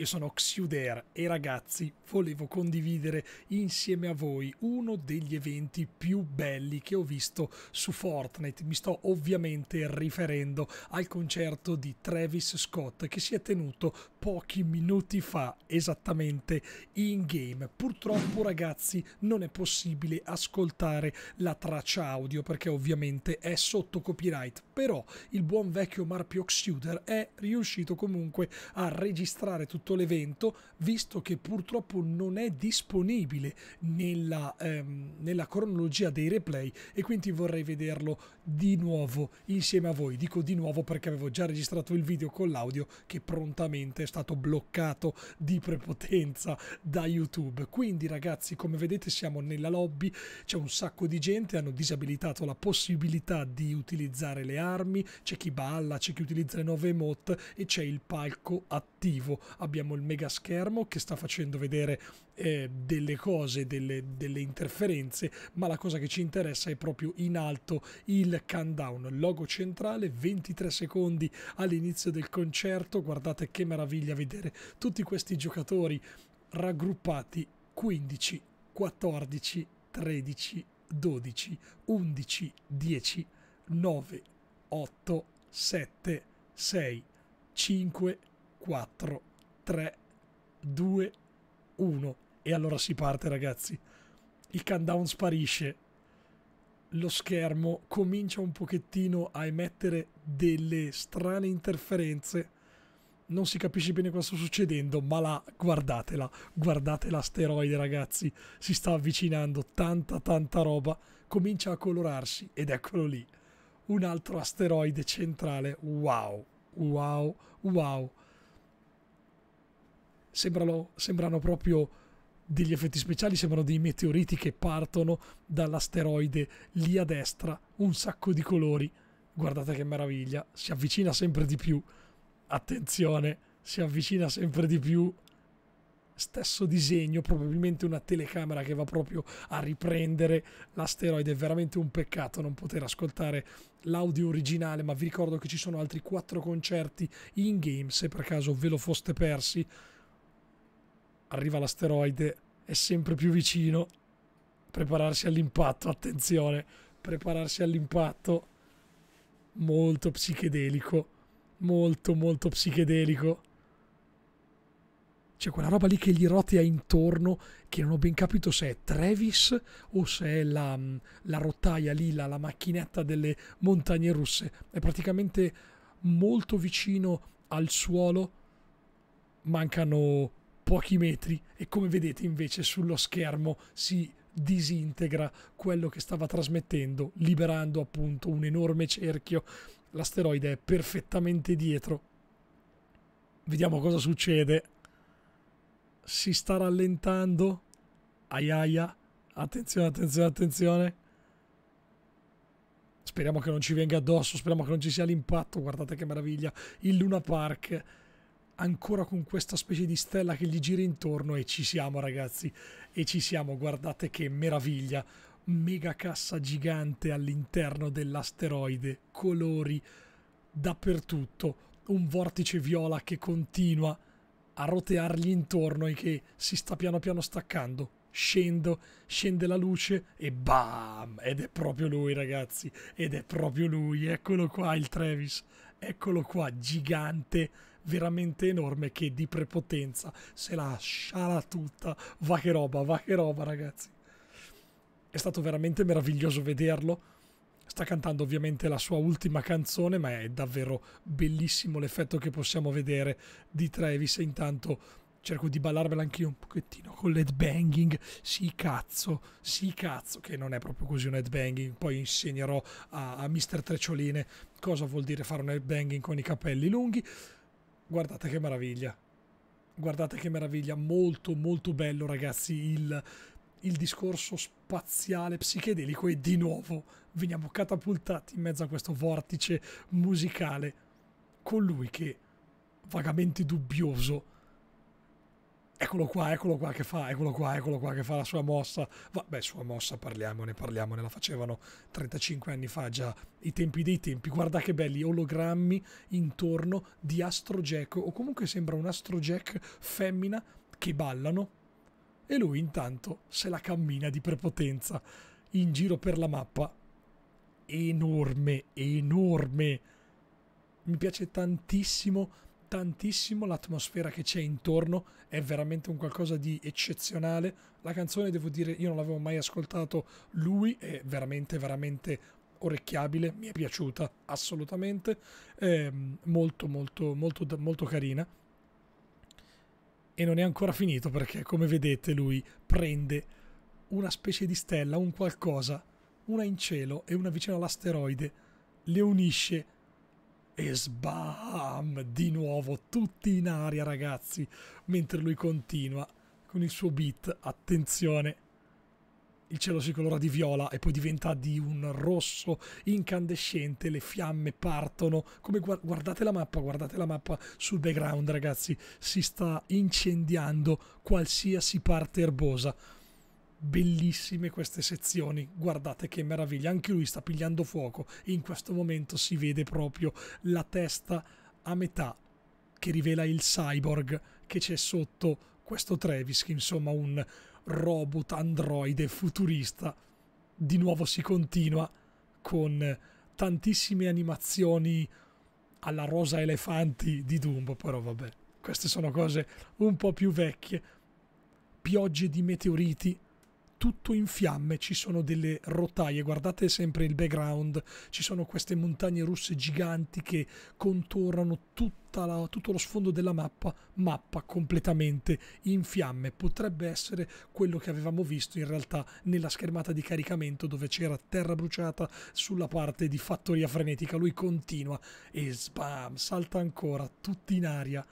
io sono Xiuder e ragazzi volevo condividere insieme a voi uno degli eventi più belli che ho visto su Fortnite. Mi sto ovviamente riferendo al concerto di Travis Scott che si è tenuto pochi minuti fa esattamente in game. Purtroppo ragazzi non è possibile ascoltare la traccia audio perché ovviamente è sotto copyright, però il buon vecchio Marpio Xiuder è riuscito comunque a registrare tutto tutto l'evento, visto che purtroppo non è disponibile nella, ehm, nella cronologia dei replay e quindi vorrei vederlo di nuovo insieme a voi. Dico di nuovo perché avevo già registrato il video con l'audio che prontamente è stato bloccato di prepotenza da YouTube. Quindi ragazzi, come vedete siamo nella lobby, c'è un sacco di gente, hanno disabilitato la possibilità di utilizzare le armi, c'è chi balla, c'è chi utilizza le nuove emote e c'è il palco attivo. Abbiamo abbiamo il mega schermo che sta facendo vedere eh, delle cose, delle, delle, interferenze, ma la cosa che ci interessa è proprio in alto il countdown, logo centrale, 23 secondi all'inizio del concerto, guardate che meraviglia vedere tutti questi giocatori raggruppati 15, 14, 13, 12, 11, 10, 9, 8, 7, 6, 5, 4, 3, 2, 1. E allora si parte, ragazzi. Il countdown sparisce. Lo schermo comincia un pochettino a emettere delle strane interferenze. Non si capisce bene cosa sta succedendo, ma là, guardatela, guardate l'asteroide ragazzi, si sta avvicinando, tanta tanta roba, comincia a colorarsi ed eccolo lì, un altro asteroide centrale, wow, wow, wow sembrano, sembrano proprio degli effetti speciali, sembrano dei meteoriti che partono dall'asteroide lì a destra, un sacco di colori. Guardate che meraviglia, si avvicina sempre di più. Attenzione, si avvicina sempre di più stesso disegno, probabilmente una telecamera che va proprio a riprendere l'asteroide. È veramente un peccato non poter ascoltare l'audio originale, ma vi ricordo che ci sono altri quattro concerti in game se per caso ve lo foste persi arriva l'asteroide, è sempre più vicino. Prepararsi all'impatto, attenzione, prepararsi all'impatto. Molto psichedelico, molto molto psichedelico. C'è quella roba lì che gli rotea intorno, che non ho ben capito se è Travis o se è la, mm, la rotaia lì, la, la macchinetta delle montagne russe. È praticamente molto vicino al suolo. Mancano pochi metri e come vedete invece sullo schermo si disintegra quello che stava trasmettendo, liberando appunto un enorme cerchio. L'asteroide è perfettamente dietro. Vediamo cosa succede. Si sta rallentando. Aiaia. Aia. Attenzione, attenzione, attenzione. Speriamo che non ci venga addosso, speriamo che non ci sia l'impatto. Guardate che meraviglia. Il Luna Park ancora con questa specie di stella che gli gira intorno e ci siamo ragazzi, e ci siamo, guardate che meraviglia, mega cassa gigante all'interno dell'asteroide, colori dappertutto, un vortice viola che continua a roteargli intorno e che si sta piano piano staccando. Scendo, scende la luce e bam! Ed è proprio lui, ragazzi. Ed è proprio lui. Eccolo qua il Travis eccolo qua, gigante, veramente enorme, che di prepotenza se la sciala tutta. Va che roba, va che roba, ragazzi. È stato veramente meraviglioso vederlo. Sta cantando ovviamente la sua ultima canzone, ma è davvero bellissimo l'effetto che possiamo vedere di Travis. E intanto cerco di ballarvela io un pochettino con l'headbanging, sì cazzo, sì cazzo, che non è proprio così un headbanging, poi insegnerò a, a mister Trecioline cosa vuol dire fare un headbanging con i capelli lunghi, guardate che meraviglia, guardate che meraviglia, molto molto bello ragazzi il, il discorso spaziale psichedelico e di nuovo veniamo catapultati in mezzo a questo vortice musicale con lui che vagamente dubbioso eccolo qua, eccolo qua che fa, eccolo qua, eccolo qua che fa la sua mossa. Vabbè, sua mossa parliamone, parliamone, la facevano 35 anni fa già, i tempi dei tempi. Guarda che belli ologrammi intorno di Astro Jack, o comunque sembra un Astro Jack femmina che ballano e lui intanto se la cammina di prepotenza in giro per la mappa. Enorme, enorme. Mi piace tantissimo tantissimo, l'atmosfera che c'è intorno è veramente un qualcosa di eccezionale. La canzone, devo dire, io non l'avevo mai ascoltato, lui è veramente, veramente orecchiabile, mi è piaciuta assolutamente, è mm, molto, molto, molto, molto carina. E non è ancora finito perché, come vedete, lui prende una specie di stella, un qualcosa, una in cielo e una vicino all'asteroide, le unisce e sbam di nuovo tutti in aria ragazzi mentre lui continua con il suo beat attenzione il cielo si colora di viola e poi diventa di un rosso incandescente, le fiamme partono, come gu guardate la mappa, guardate la mappa sul background ragazzi, si sta incendiando qualsiasi parte erbosa bellissime queste sezioni guardate che meraviglia anche lui sta pigliando fuoco in questo momento si vede proprio la testa a metà che rivela il cyborg che c'è sotto questo Travis che insomma un robot androide futurista di nuovo si continua con tantissime animazioni alla rosa elefanti di Dumbo però vabbè queste sono cose un po' più vecchie piogge di meteoriti tutto in fiamme, ci sono delle rotaie, guardate sempre il background, ci sono queste montagne russe giganti che contornano la, tutto lo sfondo della mappa, mappa completamente in fiamme. Potrebbe essere quello che avevamo visto in realtà nella schermata di caricamento dove c'era terra bruciata sulla parte di fattoria frenetica. Lui continua e spam, salta ancora, tutti in aria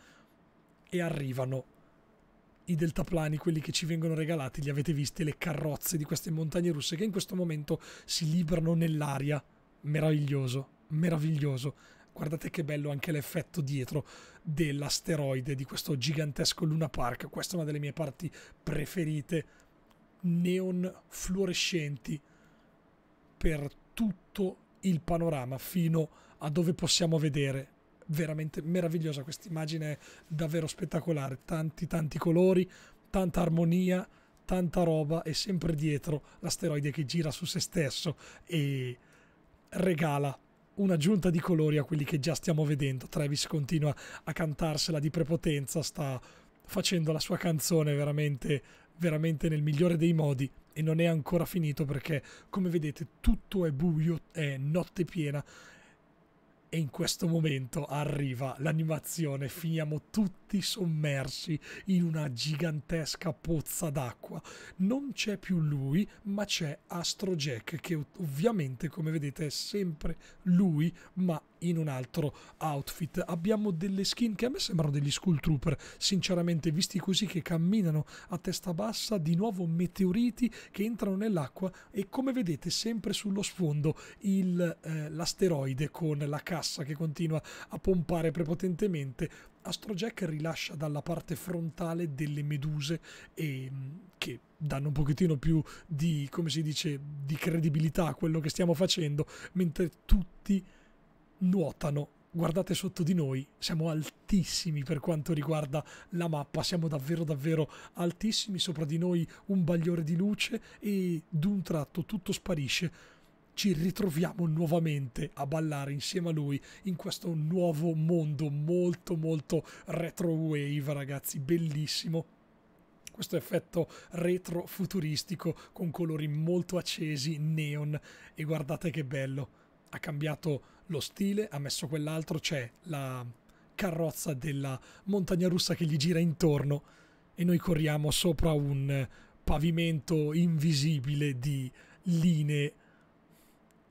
e arrivano i deltaplani, quelli che ci vengono regalati, li avete visti, le carrozze di queste montagne russe che in questo momento si librano nell'aria. Meraviglioso, meraviglioso. Guardate che bello anche l'effetto dietro dell'asteroide di questo gigantesco Luna Park. Questa è una delle mie parti preferite. Neon fluorescenti per tutto il panorama fino a dove possiamo vedere veramente meravigliosa questa immagine, davvero spettacolare, tanti tanti colori, tanta armonia, tanta roba e sempre dietro l'asteroide che gira su se stesso e regala un'aggiunta di colori a quelli che già stiamo vedendo. Travis continua a cantarsela di prepotenza, sta facendo la sua canzone veramente, veramente nel migliore dei modi e non è ancora finito perché come vedete tutto è buio, è notte piena e in questo momento arriva l'animazione, finiamo tutti tutti sommersi in una gigantesca pozza d'acqua. Non c'è più lui, ma c'è Astro Jack, che ovviamente, come vedete, è sempre lui, ma in un altro outfit. Abbiamo delle skin che a me sembrano degli Skull Trooper, sinceramente, visti così che camminano a testa bassa, di nuovo meteoriti che entrano nell'acqua e come vedete sempre sullo sfondo eh, l'asteroide eh, con la cassa che continua a pompare prepotentemente Astrojack rilascia dalla parte frontale delle meduse e, mm, che danno un pochettino più di, come si dice, di credibilità a quello che stiamo facendo, mentre tutti nuotano. Guardate sotto di noi, siamo altissimi per quanto riguarda la mappa, siamo davvero davvero altissimi, sopra di noi un bagliore di luce e d'un tratto tutto sparisce ci ritroviamo nuovamente a ballare insieme a lui in questo nuovo mondo molto molto retro wave ragazzi, bellissimo questo effetto retro futuristico con colori molto accesi, neon e guardate che bello. Ha cambiato lo stile, ha messo quell'altro, c'è la carrozza della montagna russa che gli gira intorno e noi corriamo sopra un pavimento invisibile di linee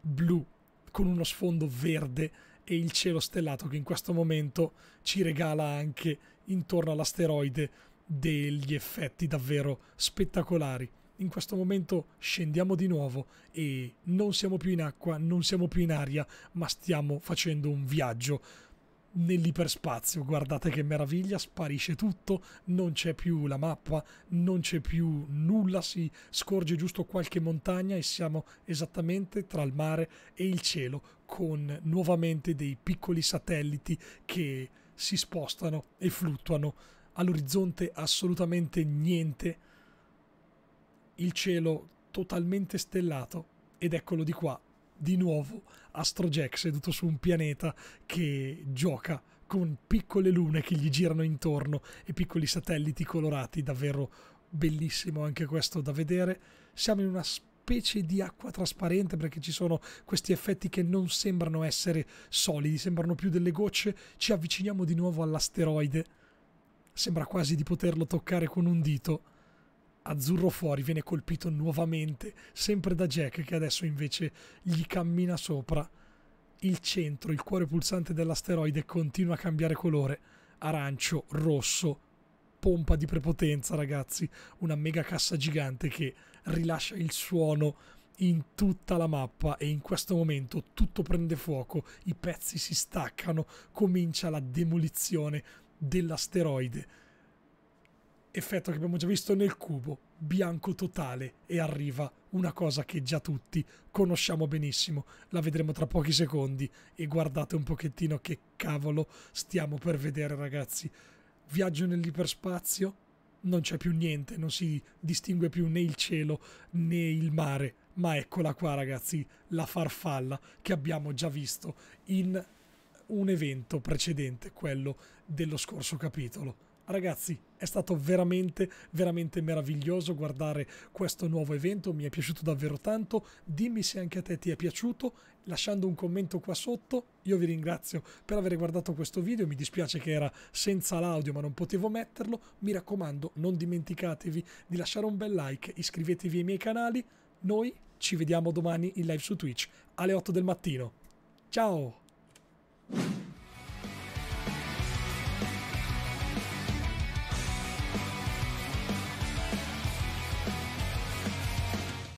blu con uno sfondo verde e il cielo stellato che in questo momento ci regala anche intorno all'asteroide degli effetti davvero spettacolari. In questo momento scendiamo di nuovo e non siamo più in acqua, non siamo più in aria, ma stiamo facendo un viaggio nell'iperspazio. Guardate che meraviglia, sparisce tutto, non c'è più la mappa, non c'è più nulla, si scorge giusto qualche montagna e siamo esattamente tra il mare e il cielo con nuovamente dei piccoli satelliti che si spostano e fluttuano. All'orizzonte assolutamente niente, il cielo totalmente stellato ed eccolo di qua, di nuovo Astrojack seduto su un pianeta che gioca con piccole lune che gli girano intorno e piccoli satelliti colorati, davvero bellissimo anche questo da vedere. Siamo in una specie di acqua trasparente perché ci sono questi effetti che non sembrano essere solidi, sembrano più delle gocce. Ci avviciniamo di nuovo all'asteroide. Sembra quasi di poterlo toccare con un dito azzurro fuori viene colpito nuovamente, sempre da Jack che adesso invece gli cammina sopra. Il centro, il cuore pulsante dell'asteroide continua a cambiare colore, arancio, rosso, pompa di prepotenza ragazzi, una mega cassa gigante che rilascia il suono in tutta la mappa e in questo momento tutto prende fuoco, i pezzi si staccano, comincia la demolizione dell'asteroide effetto che abbiamo già visto nel cubo, bianco totale e arriva una cosa che già tutti conosciamo benissimo, la vedremo tra pochi secondi e guardate un pochettino che cavolo stiamo per vedere ragazzi. Viaggio nell'iperspazio, non c'è più niente, non si distingue più né il cielo né il mare, ma eccola qua ragazzi, la farfalla che abbiamo già visto in un evento precedente, quello dello scorso capitolo. Ragazzi, è stato veramente, veramente meraviglioso guardare questo nuovo evento, mi è piaciuto davvero tanto, dimmi se anche a te ti è piaciuto, lasciando un commento qua sotto, io vi ringrazio per aver guardato questo video, mi dispiace che era senza l'audio ma non potevo metterlo, mi raccomando non dimenticatevi di lasciare un bel like, iscrivetevi ai miei canali, noi ci vediamo domani in live su Twitch alle 8 del mattino. Ciao!